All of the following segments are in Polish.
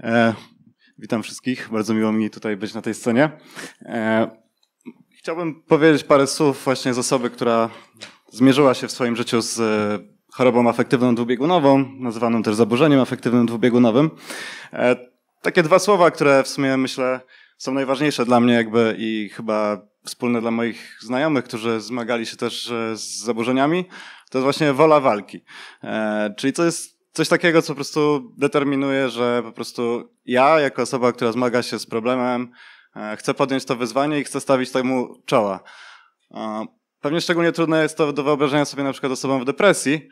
E, witam wszystkich. Bardzo miło mi tutaj być na tej scenie. E, chciałbym powiedzieć parę słów właśnie z osoby, która zmierzyła się w swoim życiu z e, chorobą afektywną dwubiegunową, nazywaną też zaburzeniem afektywnym dwubiegunowym. takie dwa słowa, które w sumie myślę są najważniejsze dla mnie jakby i chyba wspólne dla moich znajomych, którzy zmagali się też z zaburzeniami, to jest właśnie wola walki. czyli to jest coś takiego, co po prostu determinuje, że po prostu ja, jako osoba, która zmaga się z problemem, e, chcę podjąć to wyzwanie i chcę stawić temu czoła. E, pewnie szczególnie trudne jest to do wyobrażenia sobie na przykład osobom w depresji.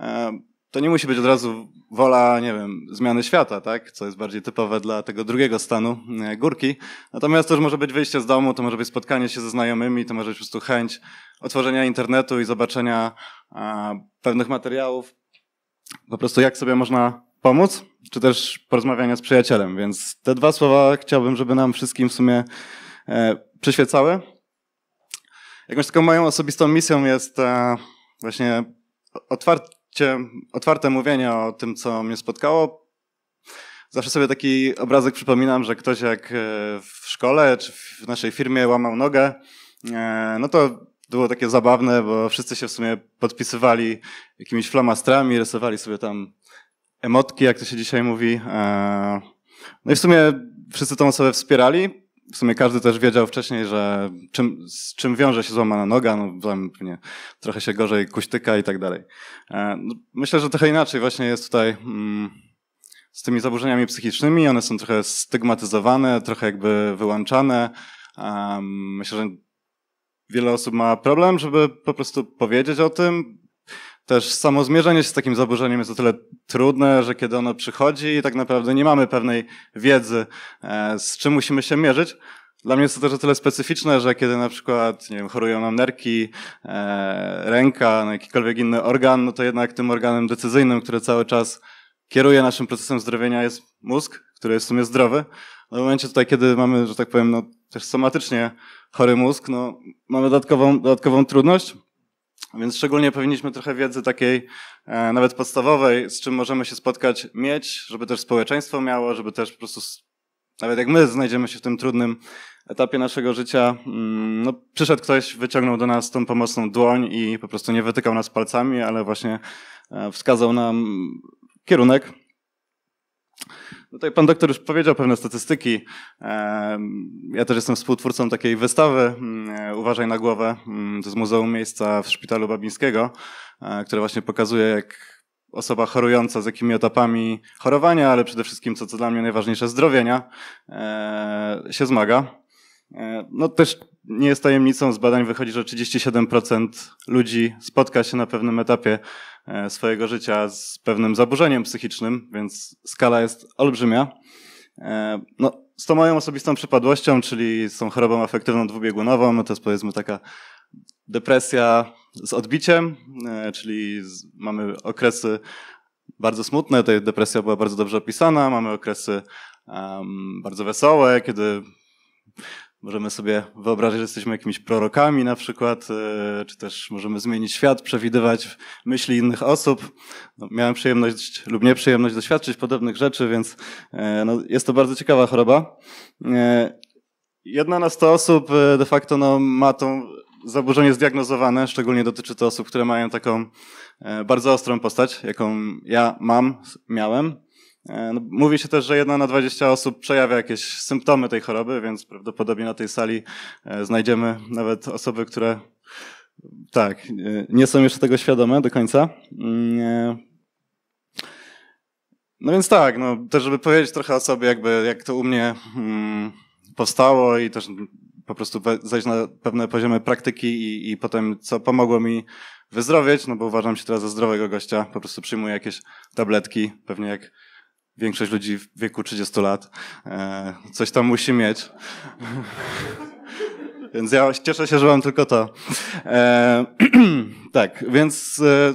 E, to nie musi być od razu wola, nie wiem, zmiany świata, tak? Co jest bardziej typowe dla tego drugiego stanu górki. Natomiast to już może być wyjście z domu, to może być spotkanie się ze znajomymi, to może być po prostu chęć otworzenia internetu i zobaczenia pewnych materiałów, po prostu jak sobie można pomóc, czy też porozmawiania z przyjacielem. Więc te dwa słowa chciałbym, żeby nam wszystkim w sumie e, przyświecały. Jakąś taką moją osobistą misją jest e, właśnie otwarcie, otwarte mówienie o tym, co mnie spotkało. Zawsze sobie taki obrazek przypominam, że ktoś jak e, w szkole czy w naszej firmie łamał nogę, e, no to było takie zabawne, bo wszyscy się w sumie podpisywali jakimiś flamastrami, rysowali sobie tam emotki, jak to się dzisiaj mówi. Eee, no i w sumie wszyscy tą osobę wspierali. W sumie każdy też wiedział wcześniej, że czym, z czym wiąże się złamana noga, no tam pewnie trochę się gorzej kuśtyka i tak dalej. Eee, no, myślę, że trochę inaczej właśnie jest tutaj mm, z tymi zaburzeniami psychicznymi. One są trochę stygmatyzowane, trochę jakby wyłączane. Eee, myślę, że wiele osób ma problem, żeby po prostu powiedzieć o tym. Też samo zmierzenie się z takim zaburzeniem jest o tyle trudne, że kiedy ono przychodzi i tak naprawdę nie mamy pewnej wiedzy, e, z czym musimy się mierzyć. Dla mnie jest to też o tyle specyficzne, że kiedy na przykład nie wiem, chorują nam nerki, e, ręka, no jakikolwiek inny organ, no to jednak tym organem decyzyjnym, który cały czas kieruje naszym procesem zdrowienia jest mózg, który jest w sumie zdrowy. No w momencie tutaj, kiedy mamy, że tak powiem, no, też somatycznie chory mózg, no, mamy dodatkową, dodatkową trudność. Więc szczególnie powinniśmy trochę wiedzy takiej e, nawet podstawowej, z czym możemy się spotkać, mieć, żeby też społeczeństwo miało, żeby też po prostu, nawet jak my znajdziemy się w tym trudnym etapie naszego życia, mm, no, przyszedł ktoś, wyciągnął do nas tą pomocną dłoń i po prostu nie wytykał nas palcami, ale właśnie e, wskazał nam kierunek. No Tutaj pan doktor już powiedział pewne statystyki. Ja też jestem współtwórcą takiej wystawy mm, Uważaj na głowę. To mm, jest Muzeum Miejsca w Szpitalu Babińskiego, e, które właśnie pokazuje, jak osoba chorująca z jakimi etapami chorowania, ale przede wszystkim, co, co dla mnie najważniejsze, zdrowienia, e, się zmaga. E, no też nie jest tajemnicą, z badań wychodzi, że 37% ludzi spotka się na pewnym etapie e, swojego życia z pewnym zaburzeniem psychicznym, więc skala jest olbrzymia. E, no, z tą moją osobistą przypadłością, czyli z tą chorobą afektywną dwubiegunową, no to jest powiedzmy taka depresja z odbiciem, czyli mamy okresy bardzo smutne, ta depresja była bardzo dobrze opisana, mamy okresy um, bardzo wesołe, kiedy Możemy sobie wyobrazić, że jesteśmy jakimiś prorokami na przykład, e, czy też możemy zmienić świat, przewidywać myśli innych osób. No, miałem przyjemność lub nieprzyjemność doświadczyć podobnych rzeczy, więc e, no, jest to bardzo ciekawa choroba. E, jedna na 100 osób de facto no, ma to zaburzenie zdiagnozowane, szczególnie dotyczy to osób, które mają taką bardzo ostrą postać, jaką ja mam, miałem. E, no, mówi się też, że jedna na 20 osób przejawia jakieś symptomy tej choroby, więc prawdopodobnie na tej sali e, znajdziemy nawet osoby, które tak, e, nie są jeszcze tego świadome do końca. Mm, no więc tak, no, też żeby powiedzieć trochę o sobie, jakby jak to u mnie mm, powstało i też po prostu zejść na pewne poziomy praktyki i, i potem co pomogło mi wyzdrowieć, no bo uważam się teraz za zdrowego gościa, po prostu przyjmuję jakieś tabletki, pewnie jak większość ludzi w wieku 30 lat e, coś tam musi mieć. więc ja cieszę się, że mam tylko to. E, tak, więc e,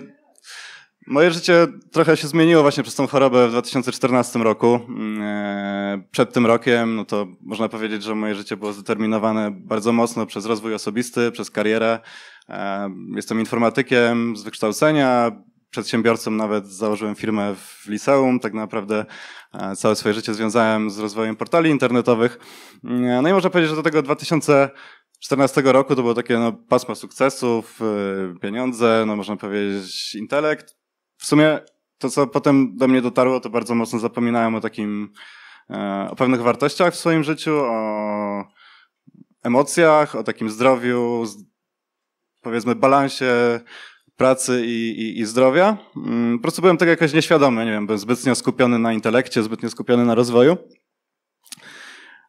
moje życie trochę się zmieniło właśnie przez tą chorobę w 2014 roku. Mm, przed tym rokiem, no to można powiedzieć, że moje życie było zdeterminowane bardzo mocno przez rozwój osobisty, przez karierę. Jestem informatykiem z wykształcenia, przedsiębiorcą, nawet założyłem firmę w liceum, tak naprawdę e, całe swoje życie związałem z rozwojem portali internetowych. E, no i można powiedzieć, że do tego 2014 roku to było takie no, pasmo sukcesów, e, pieniądze, no można powiedzieć intelekt. W sumie to, co potem do mnie dotarło, to bardzo mocno zapominałem o takim, o pewnych wartościach w swoim życiu, o emocjach, o takim zdrowiu, powiedzmy balansie pracy i, i, i zdrowia. Mm, po prostu byłem tego jakoś nieświadomy, nie wiem, byłem zbytnio skupiony na intelekcie, zbytnio skupiony na rozwoju.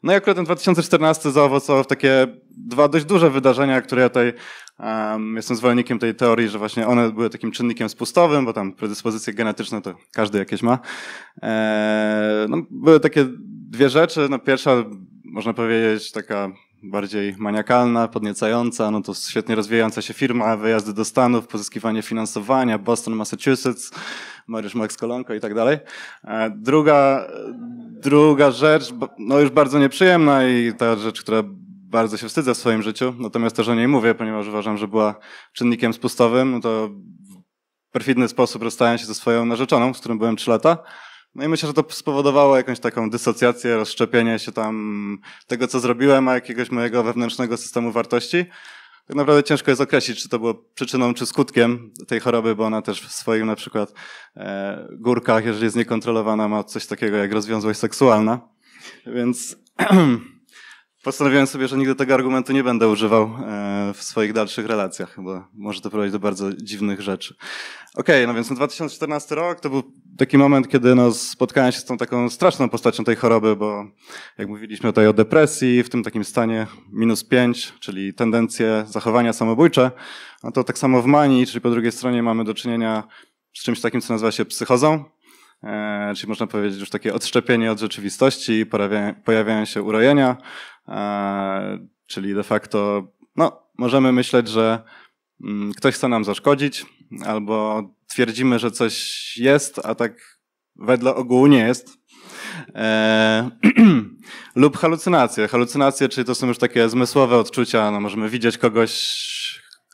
No i akurat ten 2014 zaowocował w takie dwa dość duże wydarzenia, które ja tutaj um, jestem zwolennikiem tej teorii, że właśnie one były takim czynnikiem spustowym, bo tam predyspozycje genetyczne to każdy jakieś ma. E, no, były takie dwie rzeczy. No, pierwsza, można powiedzieć, taka bardziej maniakalna, podniecająca, no to świetnie rozwijająca się firma, wyjazdy do Stanów, pozyskiwanie finansowania, Boston, Massachusetts, Mariusz Max Kolonko i tak dalej. E, druga, druga rzecz, no już bardzo nieprzyjemna i ta rzecz, która bardzo się wstydzę w swoim życiu, natomiast też o niej mówię, ponieważ uważam, że była czynnikiem spustowym, no to w perfidny sposób rozstałem się ze swoją narzeczoną, z którą byłem trzy lata. No i myślę, że to spowodowało jakąś taką dysocjację, rozszczepienie się tam tego, co zrobiłem, a jakiegoś mojego wewnętrznego systemu wartości. Tak naprawdę ciężko jest określić, czy to było przyczyną, czy skutkiem tej choroby, bo ona też w swoim na przykład e, górkach, jeżeli jest niekontrolowana, ma coś takiego jak rozwiązłość seksualna. Więc Postanowiłem sobie, że nigdy tego argumentu nie będę używał e, w swoich dalszych relacjach, bo może to prowadzić do bardzo dziwnych rzeczy. Okej, okay, no więc 2014 rok to był taki moment, kiedy no, spotkałem się z tą taką straszną postacią tej choroby, bo jak mówiliśmy tutaj o depresji, w tym takim stanie minus 5, czyli tendencje zachowania samobójcze, no to tak samo w manii, czyli po drugiej stronie mamy do czynienia z czymś takim, co nazywa się psychozą, e, czyli można powiedzieć już takie odszczepienie od rzeczywistości, pojawiają się urojenia, E, czyli de facto no, możemy myśleć, że mm, ktoś chce nam zaszkodzić, albo twierdzimy, że coś jest, a tak wedle ogółu nie jest. E, lub halucynacje. Halucynacje, czyli to są już takie zmysłowe odczucia. No, możemy widzieć kogoś,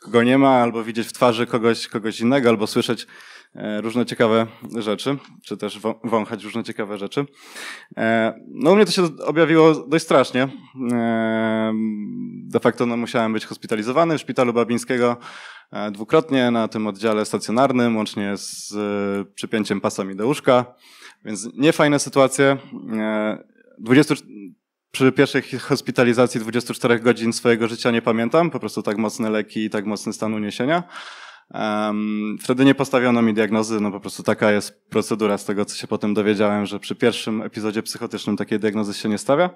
kogo nie ma, albo widzieć w twarzy kogoś, kogoś innego, albo słyszeć e, różne ciekawe rzeczy, czy też wąchać różne ciekawe rzeczy. E, no u mnie to się objawiło dość strasznie. E, de facto no, musiałem być hospitalizowany w szpitalu babińskiego dwukrotnie na tym oddziale stacjonarnym, łącznie z przypięciem pasami do łóżka, więc niefajne sytuacje. 20 przy pierwszej hospitalizacji 24 godzin swojego życia nie pamiętam, po prostu tak mocne leki i tak mocny stan uniesienia. Um, wtedy nie postawiono mi diagnozy, no po prostu taka jest procedura z tego, co się potem dowiedziałem, że przy pierwszym epizodzie psychotycznym takiej diagnozy się nie stawia.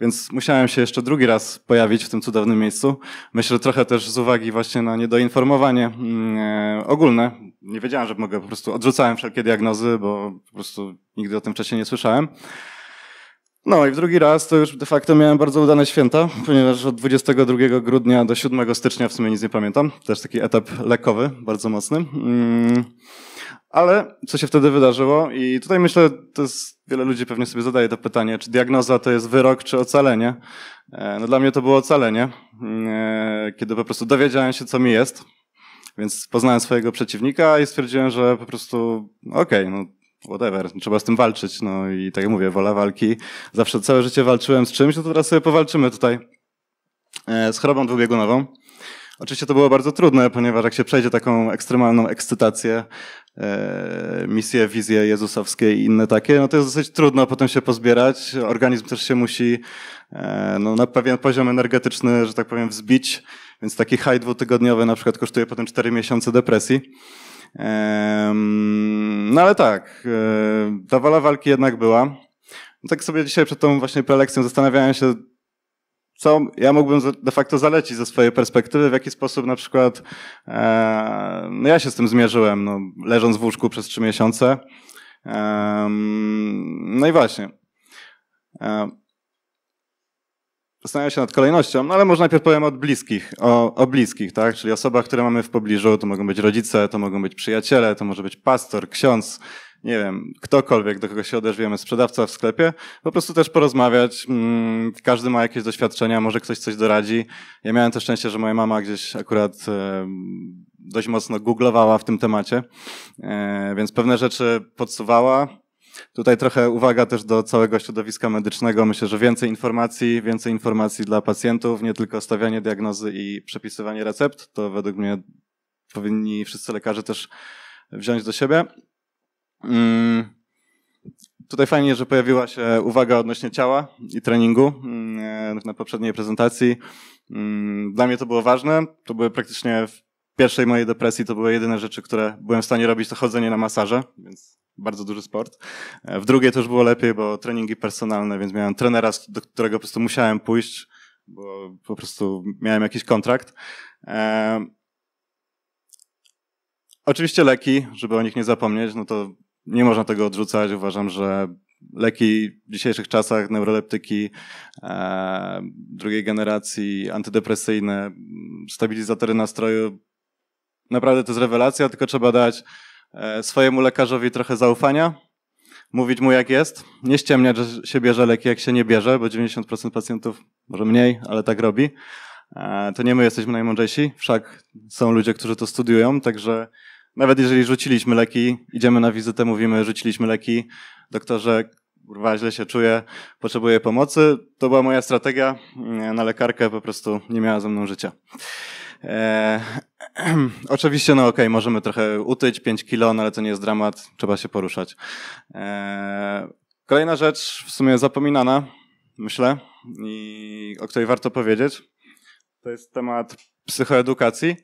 Więc musiałem się jeszcze drugi raz pojawić w tym cudownym miejscu. Myślę trochę też z uwagi właśnie na niedoinformowanie mm, e, ogólne. Nie wiedziałem, że mogę, po prostu odrzucałem wszelkie diagnozy, bo po prostu nigdy o tym wcześniej nie słyszałem. No i w drugi raz to już de facto miałem bardzo udane święta, ponieważ od 22 grudnia do 7 stycznia w sumie nic nie pamiętam. Też taki etap lekowy, bardzo mocny. Mm, ale co się wtedy wydarzyło? I tutaj myślę, to jest, wiele ludzi pewnie sobie zadaje to pytanie, czy diagnoza to jest wyrok, czy ocalenie? E, no dla mnie to było ocalenie, mm, e, kiedy po prostu dowiedziałem się, co mi jest. Więc poznałem swojego przeciwnika i stwierdziłem, że po prostu no okej, okay, no whatever, trzeba z tym walczyć. No i tak jak mówię, wola walki. Zawsze całe życie walczyłem z czymś, no to teraz sobie powalczymy tutaj e, z chorobą dwubiegunową. Oczywiście to było bardzo trudne, ponieważ jak się przejdzie taką ekstremalną ekscytację, e, misje, wizje jezusowskie i inne takie, no to jest dosyć trudno potem się pozbierać. Organizm też się musi e, no, na pewien poziom energetyczny, że tak powiem, wzbić, więc taki haj dwutygodniowy na przykład kosztuje potem 4 miesiące depresji. No ale tak, e, ta wola walki jednak była. Tak sobie dzisiaj przed tą właśnie prelekcją zastanawiałem się, co ja mógłbym de facto zalecić ze swojej perspektywy, w jaki sposób na przykład e, no ja się z tym zmierzyłem, no, leżąc w łóżku przez trzy miesiące. no i właśnie. E, Zastanawiam się nad kolejnością, no ale może najpierw powiem od bliskich, o, o, bliskich, tak? Czyli osobach, które mamy w pobliżu, to mogą być rodzice, to mogą być przyjaciele, to może być pastor, ksiądz, nie wiem, ktokolwiek, do kogo się odezwiemy, sprzedawca w sklepie, po prostu też porozmawiać. Mm, każdy ma jakieś doświadczenia, może ktoś coś doradzi. Ja miałem to szczęście, że moja mama gdzieś akurat e, dość mocno googlowała w tym temacie, e, więc pewne rzeczy podsuwała Tutaj trochę uwaga też do całego środowiska medycznego. Myślę, że więcej informacji, więcej informacji dla pacjentów, nie tylko stawianie diagnozy i przepisywanie recept. To według mnie powinni wszyscy lekarze też wziąć do siebie. Mm, tutaj fajnie, że pojawiła się uwaga odnośnie ciała i treningu mm, na poprzedniej prezentacji. Mm, dla mnie to było ważne. To były praktycznie pierwszej mojej depresji to były jedyne rzeczy, które byłem w stanie robić, to chodzenie na masaże, więc bardzo duży sport. E, w drugiej to już było lepiej, bo treningi personalne, więc miałem trenera, do którego po prostu musiałem pójść, bo po prostu miałem jakiś kontrakt. E, oczywiście leki, żeby o nich nie zapomnieć, no to nie można tego odrzucać. Uważam, że leki w dzisiejszych czasach, neuroleptyki e, drugiej generacji, antydepresyjne, stabilizatory nastroju Naprawdę to jest rewelacja, tylko trzeba dać e, swojemu lekarzowi trochę zaufania, mówić mu jak jest, nie ściemniać, że się bierze leki, jak się nie bierze, bo 90% pacjentów, może mniej, ale tak robi. E, to nie my jesteśmy najmądrzejsi, wszak są ludzie, którzy to studiują, także nawet jeżeli rzuciliśmy leki, idziemy na wizytę, mówimy, rzuciliśmy leki, doktorze, kurwa, źle się czuję, potrzebuję pomocy. To była moja strategia e, na lekarkę, po prostu nie miała ze mną życia. E, oczywiście, no okej, okay, możemy trochę utyć, 5 kilo, no ale to nie jest dramat, trzeba się poruszać. E, kolejna rzecz, w sumie zapominana, myślę, i o której warto powiedzieć, to jest temat psychoedukacji.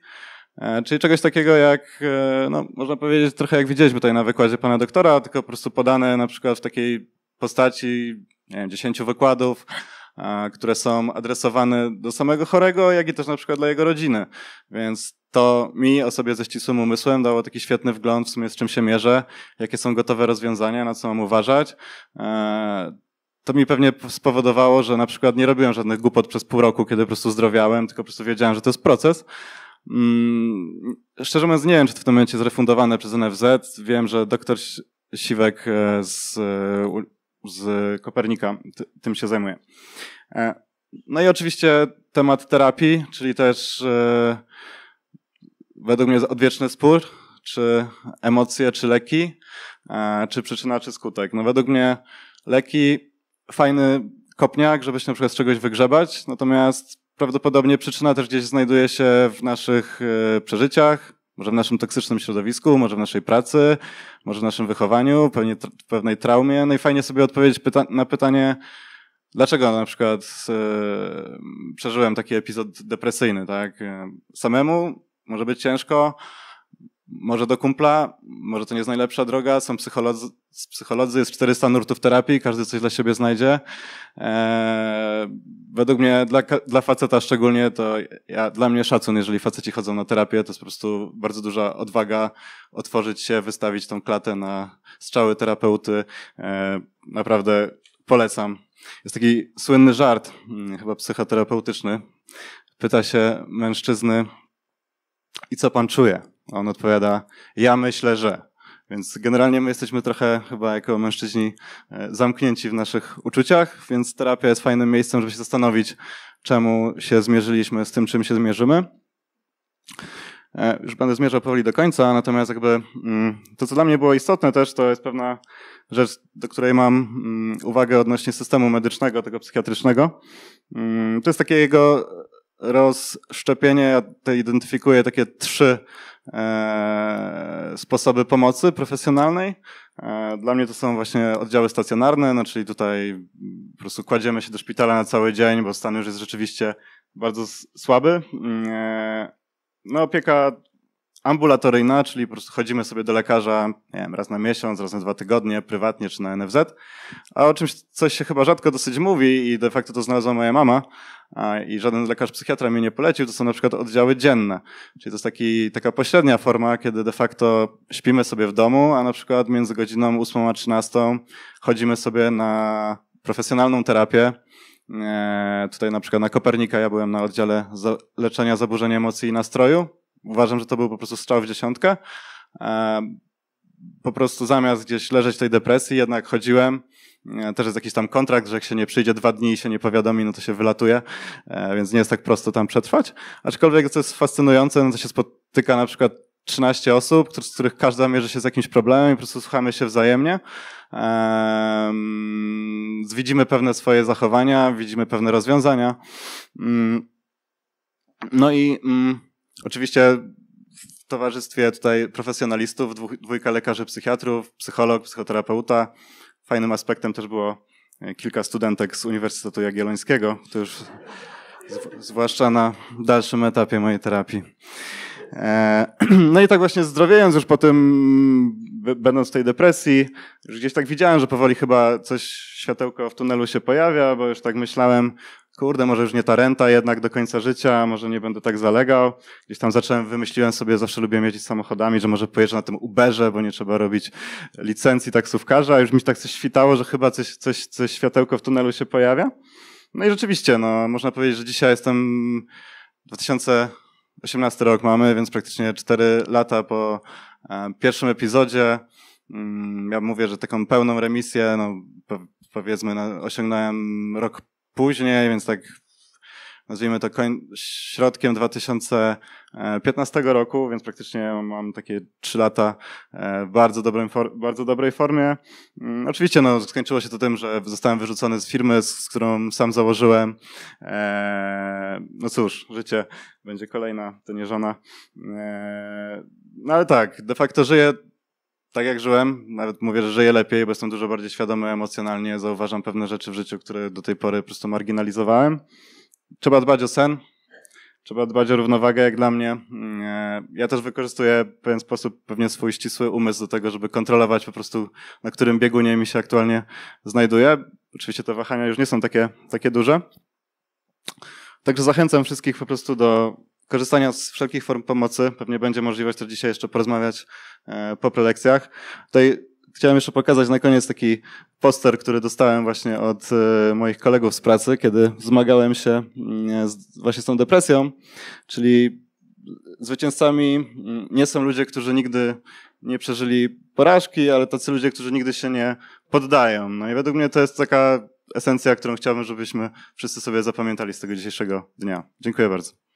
E, czyli czegoś takiego jak, e, no, można powiedzieć trochę jak widzieliśmy tutaj na wykładzie pana doktora, tylko po prostu podane na przykład w takiej postaci, nie wiem, dziesięciu wykładów, które są adresowane do samego chorego, jak i też na przykład dla jego rodziny. Więc to mi, osobie ze ścisłym umysłem, dało taki świetny wgląd w sumie z czym się mierzę, jakie są gotowe rozwiązania, na co mam uważać. E, to mi pewnie spowodowało, że na przykład nie robiłem żadnych głupot przez pół roku, kiedy po prostu zdrowiałem, tylko po prostu wiedziałem, że to jest proces. Mm, szczerze mówiąc, nie wiem, czy to w tym momencie jest refundowane przez NFZ. Wiem, że doktor Siwek e, z e, z Kopernika tym się zajmuję. E, no i oczywiście temat terapii, czyli też e, według mnie odwieczny spór, czy emocje, czy leki, e, czy przyczyna, czy skutek. No według mnie leki fajny kopniak, żeby się na przykład z czegoś wygrzebać, natomiast prawdopodobnie przyczyna też gdzieś znajduje się w naszych przeżyciach, może w naszym toksycznym środowisku, może w naszej pracy, może w naszym wychowaniu, pewnie pewnej traumie. No i fajnie sobie odpowiedzieć pyta na pytanie, dlaczego na przykład yy, przeżyłem taki epizod depresyjny, tak? E, samemu może być ciężko, może do kumpla, może to nie jest najlepsza droga, są psycholodzy, z psycholodzy jest 400 nurtów terapii, każdy coś dla siebie znajdzie. E, według mnie dla, dla faceta szczególnie to ja, dla mnie szacun, jeżeli faceci chodzą na terapię, to jest po prostu bardzo duża odwaga otworzyć się, wystawić tą klatę na strzały terapeuty. E, naprawdę polecam. Jest taki słynny żart, mm, chyba psychoterapeutyczny. Pyta się mężczyzny, i co pan czuje? A on odpowiada, ja myślę, że. Więc generalnie my jesteśmy trochę chyba jako mężczyźni e, zamknięci w naszych uczuciach, więc terapia jest fajnym miejscem, żeby się zastanowić, czemu się zmierzyliśmy z tym, czym się zmierzymy. E, już będę zmierzał powoli do końca, natomiast jakby mm, to, co dla mnie było istotne też, to jest pewna rzecz, do której mam mm, uwagę odnośnie systemu medycznego, tego psychiatrycznego. Mm, to jest takie jego rozszczepienie, ja tutaj identyfikuję takie trzy E, sposoby pomocy profesjonalnej. E, dla mnie to są właśnie oddziały stacjonarne, no czyli tutaj po prostu kładziemy się do szpitala na cały dzień, bo stan już jest rzeczywiście bardzo słaby. Mm, e, no opieka ambulatoryjna, czyli po prostu chodzimy sobie do lekarza nie wiem, raz na miesiąc, raz na dwa tygodnie, prywatnie czy na NFZ, a o czymś, coś się chyba rzadko dosyć mówi i de facto to znalazła moja mama i żaden lekarz psychiatra mi nie polecił, to są na przykład oddziały dzienne, czyli to jest taki, taka pośrednia forma, kiedy de facto śpimy sobie w domu, a na przykład między godziną 8 a 13 chodzimy sobie na profesjonalną terapię, e, Tutaj na przykład na Kopernika ja byłem na oddziale leczenia zaburzeń emocji i nastroju uważam, że to był po prostu strzał w dziesiątkę. E, po prostu zamiast gdzieś leżeć w tej depresji, jednak chodziłem. E, też jest jakiś tam kontrakt, że jak się nie przyjdzie dwa dni i się nie powiadomi, no to się wylatuje, e, więc nie jest tak prosto tam przetrwać. Aczkolwiek co jest fascynujące, no to się spotyka na przykład 13 osób, z których każda mierzy się z jakimś problemem i po prostu słuchamy się wzajemnie. Widzimy pewne swoje zachowania, widzimy pewne rozwiązania. Mm. No i mm, Oczywiście w towarzystwie tutaj profesjonalistów, dwóch, dwójka lekarzy, psychiatrów, psycholog, psychoterapeuta. Fajnym aspektem też było e, kilka studentek z Uniwersytetu Jagiellońskiego, to już zwłaszcza na dalszym etapie mojej terapii. E, no i tak właśnie zdrowiejąc już po tym, będąc w tej depresji, już gdzieś tak widziałem, że powoli chyba coś światełko w tunelu się pojawia, bo już tak myślałem, kurde, może już nie ta renta jednak do końca życia, może nie będę tak zalegał. Gdzieś tam zacząłem, wymyśliłem sobie, zawsze lubię jeździć samochodami, że może pojeżdżę na tym Uberze, bo nie trzeba robić licencji taksówkarza. Już mi tak coś świtało, że chyba coś, coś, coś światełko w tunelu się pojawia. No i rzeczywiście, no, można powiedzieć, że dzisiaj jestem 2018 rok mamy, więc praktycznie 4 lata po e, pierwszym epizodzie. Mm, ja mówię, że taką pełną remisję, no, powiedzmy, no, osiągnąłem rok później, więc tak nazwijmy to koń, środkiem 2015 roku, więc praktycznie mam takie trzy lata e, w bardzo, dobrym, bardzo dobrej formie. Mm, oczywiście no, skończyło się to tym, że zostałem wyrzucony z firmy, z, którą sam założyłem. E, no cóż, życie będzie kolejna, to nie żona. E, no ale tak, de facto żyję tak jak żyłem, nawet mówię, że żyję lepiej, bo jestem dużo bardziej świadomy emocjonalnie, zauważam pewne rzeczy w życiu, które do tej pory po prostu marginalizowałem. Trzeba dbać o sen, trzeba dbać o równowagę, jak dla mnie. Mm, e, ja też wykorzystuję w pewien sposób pewnie swój ścisły umysł do tego, żeby kontrolować po prostu, na którym biegu niej mi się aktualnie znajduję. Oczywiście te wahania już nie są takie, takie duże. Także zachęcam wszystkich po prostu do korzystania z wszelkich form pomocy. Pewnie będzie możliwość to dzisiaj jeszcze porozmawiać e, po prelekcjach. Tutaj chciałem jeszcze pokazać na koniec taki poster, który dostałem właśnie od e, moich kolegów z pracy, kiedy zmagałem się mm, właśnie z tą depresją, czyli zwycięzcami mm, nie są ludzie, którzy nigdy nie przeżyli porażki, ale tacy ludzie, którzy nigdy się nie poddają. No i według mnie to jest taka esencja, którą chciałbym, żebyśmy wszyscy sobie zapamiętali z tego dzisiejszego dnia. Dziękuję bardzo.